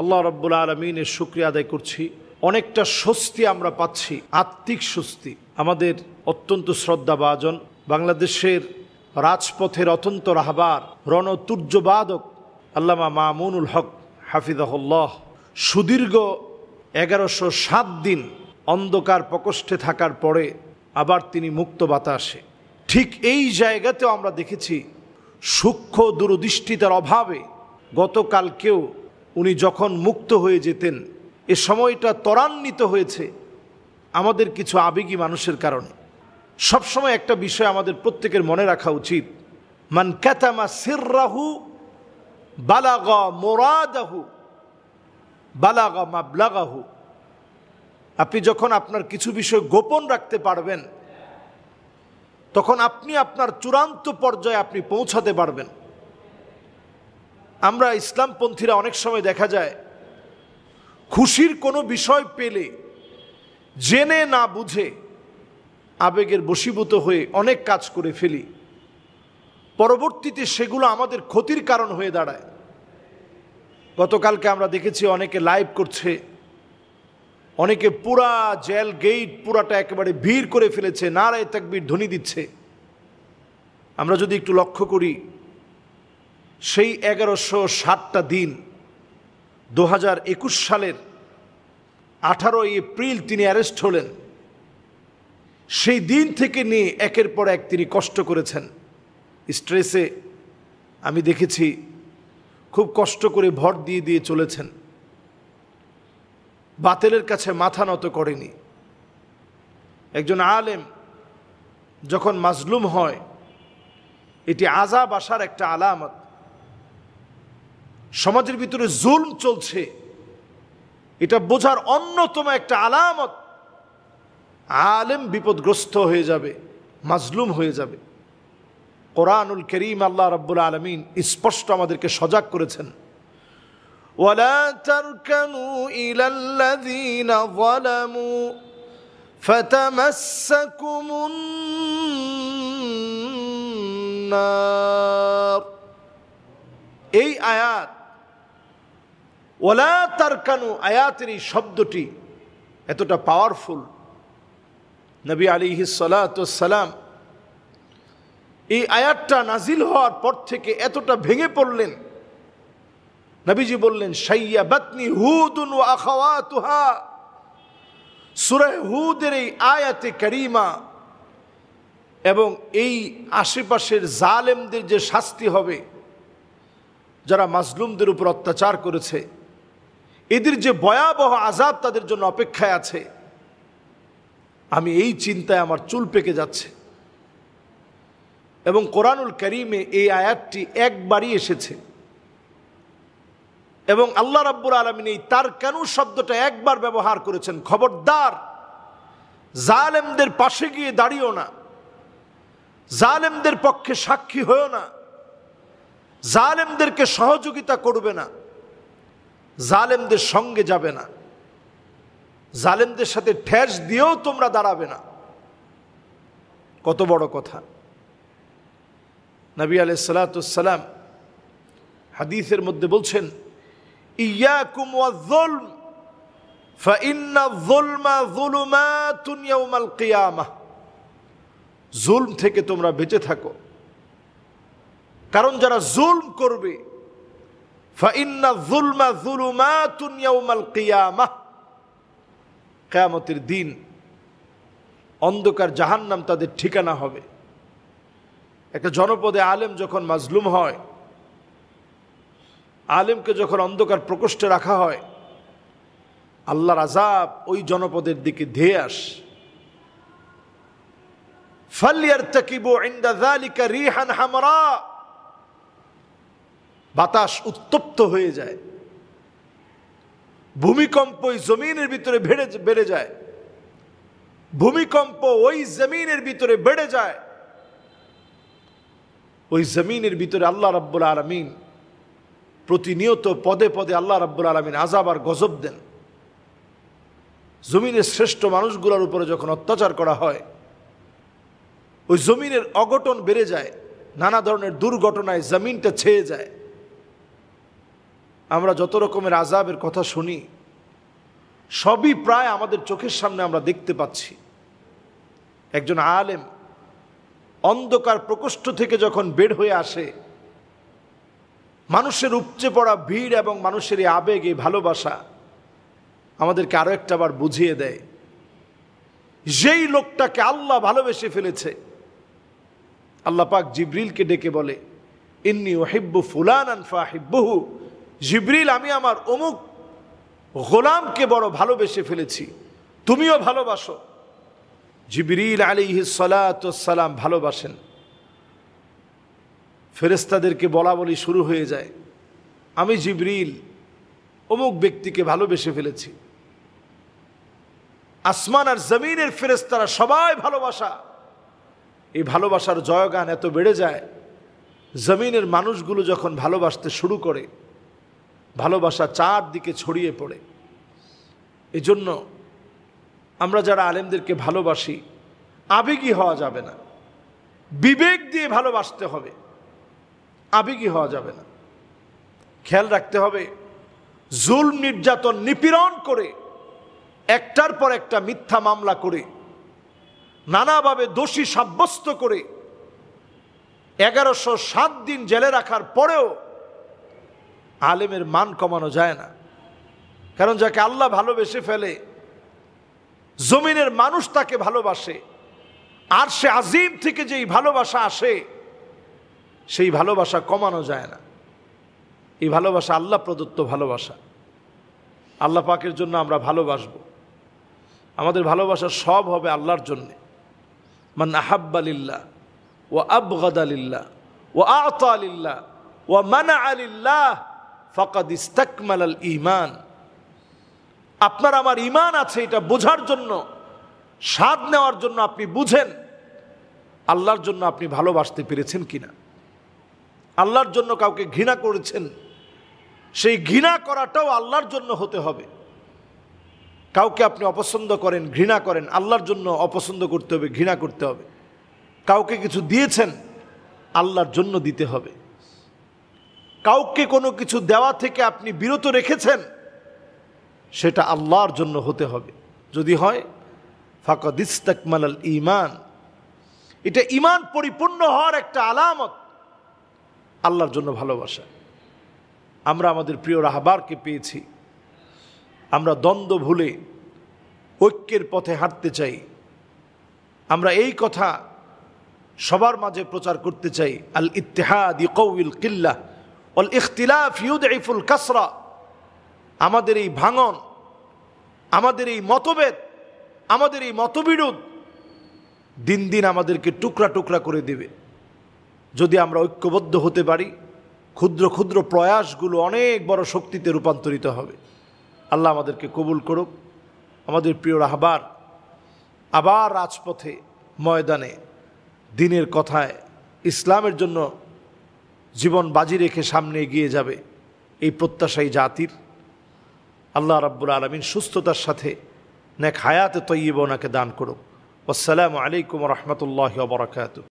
আল্লাহ রব্বুল আলমিনের শুক্রিয়া আদায় করছি অনেকটা স্বস্তি আমরা পাচ্ছি আত্মিক স্বস্তি আমাদের অত্যন্ত বাজন বাংলাদেশের রাজপথের অত্যন্ত রাহবার রণতুর্যবাদক আল্লামা মামুনুল হক হাফিজাহুল্লাহ সুদীর্ঘ এগারোশো সাত দিন অন্ধকার প্রকোষ্ঠে থাকার পরে আবার তিনি মুক্ত বাতাসে ঠিক এই জায়গাতেও আমরা দেখেছি সূক্ষ্ম দূরদৃষ্টিতার অভাবে গতকালকেও উনি যখন মুক্ত হয়ে যেতেন এ সময়টা ত্বরান্বিত হয়েছে আমাদের কিছু আবেগী মানুষের কারণে সবসময় একটা বিষয় আমাদের প্রত্যেকের মনে রাখা উচিত মান ক্যাতামা সিররাহু বালাগ মোরাদাহু বালাগ মাবলাগাহু আপনি যখন আপনার কিছু বিষয় গোপন রাখতে পারবেন তখন আপনি আপনার চূড়ান্ত পর্যায়ে আপনি পৌঁছাতে পারবেন আমরা ইসলামপন্থীরা অনেক সময় দেখা যায় খুশির কোনো বিষয় পেলে জেনে না বুঝে আবেগের বশীভূত হয়ে অনেক কাজ করে ফেলি পরবর্তীতে সেগুলো আমাদের ক্ষতির কারণ হয়ে দাঁড়ায় গতকালকে আমরা দেখেছি অনেকে লাইভ করছে অনেকে পুরা জেল গেইট পুরাটা একেবারে ভিড় করে ফেলেছে নারায় তাকবির ধ্বনি দিচ্ছে আমরা যদি একটু লক্ষ্য করি সেই এগারোশো ষাটটা দিন দু সালের আঠারোই এপ্রিল তিনি অ্যারেস্ট হলেন সেই দিন থেকে নিয়ে একের পর এক তিনি কষ্ট করেছেন স্ট্রেসে আমি দেখেছি খুব কষ্ট করে ভর দিয়ে দিয়ে চলেছেন বাতেলের কাছে মাথা নত করেনি একজন আলেম যখন মাজলুম হয় এটি আজাব আসার একটা আলামত সমাজের ভিতরে জুলম চলছে এটা বোঝার অন্যতম একটা আলামত আলেম বিপদগ্রস্ত হয়ে যাবে মাজলুম হয়ে যাবে কোরআনুল করিম আল্লাহ রব্বুল আলমিন স্পষ্ট আমাদেরকে সজাগ করেছেন এই আয়াত ওলা তার কানু আয়াতের এই শব্দটি এতটা পাওয়ারফুল নবী আলী সালাম এই আয়াতটা নাজিল হওয়ার পর থেকে এতটা ভেঙে পড়লেন নবীজি বললেন সাইয়া বাতনি হুদুন ও আখাওয়া তুহা সুরায় হুদের এই আয়াতে কারিমা এবং এই আশেপাশের জালেমদের যে শাস্তি হবে যারা মাজলুমদের উপর অত্যাচার করেছে এদের যে ভয়াবহ আজাব তাদের জন্য অপেক্ষায় আছে আমি এই চিন্তায় আমার চুল পেকে যাচ্ছে এবং কোরআনুল করিমে এই আয়াতটি একবারই এসেছে এবং আল্লাহ রাব্বুর আলমিন এই তার কেন শব্দটা একবার ব্যবহার করেছেন খবরদার জালেমদের পাশে গিয়ে দাঁড়িয়েও না জালেমদের পক্ষে সাক্ষী হয়েও না জালেমদেরকে সহযোগিতা করবে না জালেমদের সঙ্গে যাবে না জালেমদের সাথে ঠেস দিয়েও তোমরা দাঁড়াবে না কত বড় কথা নবী আলি সালাতাম হাদিসের মধ্যে বলছেন ইয়াকুম ওয়াজলম জুলম থেকে তোমরা বেঁচে থাকো কারণ যারা জুলম করবে কেয়ামতের দিন অন্ধকার জাহান্নাম তাদের ঠিকানা হবে একটা জনপদে আলেম যখন মাজলুম হয় আলেমকে যখন অন্ধকার প্রকোষ্ঠে রাখা হয় আল্লাহর আজাব ওই জনপদের দিকে ধেয়ে আস ফালিয়ার তাকিবা রিহান হামরা বাতাস উত্তপ্ত হয়ে যায় ভূমিকম্প ওই জমিনের ভিতরে বেড়ে বেড়ে যায় ভূমিকম্প ওই জমিনের ভিতরে বেড়ে যায় ওই জমিনের ভিতরে আল্লাহ রব্বুল আলমিন প্রতিনিয়ত পদে পদে আল্লাহ রব্বুল আলমিন আজাব আর গজব দেন জমিনের শ্রেষ্ঠ মানুষগুলোর উপরে যখন অত্যাচার করা হয় ওই জমিনের অঘটন বেড়ে যায় নানা ধরনের দুর্ঘটনায় জমিনটা ছেয়ে যায় আমরা যত রকমের আজাবের কথা শুনি সবই প্রায় আমাদের চোখের সামনে আমরা দেখতে পাচ্ছি একজন আলেম অন্ধকার প্রকোষ্ঠ থেকে যখন বের হয়ে আসে মানুষের উপচে পড়া ভিড় এবং মানুষের এই আবেগ এই ভালোবাসা আমাদেরকে আরও একটা বার বুঝিয়ে দেয় যেই লোকটাকে আল্লাহ ভালোবেসে ফেলেছে আল্লাহ পাক জিব্রিলকে ডেকে বলে ইন্নি ওহিব্বু ফুলান আনফা হিব্বহু জিব্রিল আমি আমার অমুক গোলামকে বড় ভালোবেসে ফেলেছি তুমিও ভালোবাসো জিবরিল আলী সালাম ভালোবাসেন ফেরেস্তাদেরকে বলা বলি শুরু হয়ে যায় আমি জিবরিল অমুক ব্যক্তিকে ভালোবেসে ফেলেছি আসমান আর জমিনের ফেরেস্তারা সবাই ভালোবাসা এই ভালোবাসার জয়গান এত বেড়ে যায় জমিনের মানুষগুলো যখন ভালোবাসতে শুরু করে ভালোবাসা চারদিকে ছড়িয়ে পড়ে এজন্য আমরা যারা আলেমদেরকে ভালোবাসি আবেগী হওয়া যাবে না বিবেক দিয়ে ভালোবাসতে হবে আবেগী হওয়া যাবে না খেয়াল রাখতে হবে জুল নির্যাতন নিপীড়ন করে একটার পর একটা মিথ্যা মামলা করে নানাভাবে দোষী সাব্যস্ত করে এগারোশো সাত দিন জেলে রাখার পরেও আলেমের মান কমানো যায় না কারণ যাকে আল্লাহ ভালোবেসে ফেলে জমিনের মানুষ তাকে ভালোবাসে আর সে আজিম থেকে যেই ভালোবাসা আসে সেই ভালোবাসা কমানো যায় না এই ভালোবাসা আল্লাহ প্রদত্ত ভালোবাসা আল্লাহ পাকের জন্য আমরা ভালোবাসব আমাদের ভালোবাসা সব হবে আল্লাহর জন্যে মান আহাব্বালিল্লা ও আলিল্লা ও আত আলিল্লা ও মানা আলিল্লাহ ফকাদ ইস্তাকমাল আল ইমান আপনার আমার ইমান আছে এটা বোঝার জন্য স্বাদ নেওয়ার জন্য আপনি বুঝেন আল্লাহর জন্য আপনি ভালোবাসতে পেরেছেন কিনা আল্লাহর জন্য কাউকে ঘৃণা করেছেন সেই ঘৃণা করাটাও আল্লাহর জন্য হতে হবে কাউকে আপনি অপছন্দ করেন ঘৃণা করেন আল্লাহর জন্য অপছন্দ করতে হবে ঘৃণা করতে হবে কাউকে কিছু দিয়েছেন আল্লাহর জন্য দিতে হবে কাউকে কোনো কিছু দেওয়া থেকে আপনি বিরত রেখেছেন সেটা আল্লাহর জন্য হতে হবে যদি হয় ফাকদ ইস্তাকমাল আল ইমান এটা ইমান পরিপূর্ণ হওয়ার একটা আলামত আল্লাহর জন্য ভালোবাসা আমরা আমাদের প্রিয় রাহবারকে পেয়েছি আমরা দ্বন্দ্ব ভুলে ঐক্যের পথে হাঁটতে চাই আমরা এই কথা সবার মাঝে প্রচার করতে চাই আল ইত্তেহাদ ইকৌল কিল্লা অল ইখতিলাফ ইউদইফুল কাসরা আমাদের এই ভাঙন আমাদের এই মতভেদ আমাদের এই মতবিরোধ দিন দিন আমাদেরকে টুকরা টুকরা করে দেবে যদি আমরা ঐক্যবদ্ধ হতে পারি ক্ষুদ্র ক্ষুদ্র প্রয়াসগুলো অনেক বড় শক্তিতে রূপান্তরিত হবে আল্লাহ আমাদেরকে কবুল করুক আমাদের প্রিয় রাহবার আবার রাজপথে ময়দানে দিনের কথায় ইসলামের জন্য জীবন বাজি রেখে সামনে এগিয়ে যাবে এই প্রত্যাশাই জাতির আল্লাহ রাব্বুল আলমিন সুস্থতার সাথে ন্যাক হায়াতে তৈব ওনাকে দান করুক আসসালামু আলাইকুম রহমতুল্লাহ বরাকাতু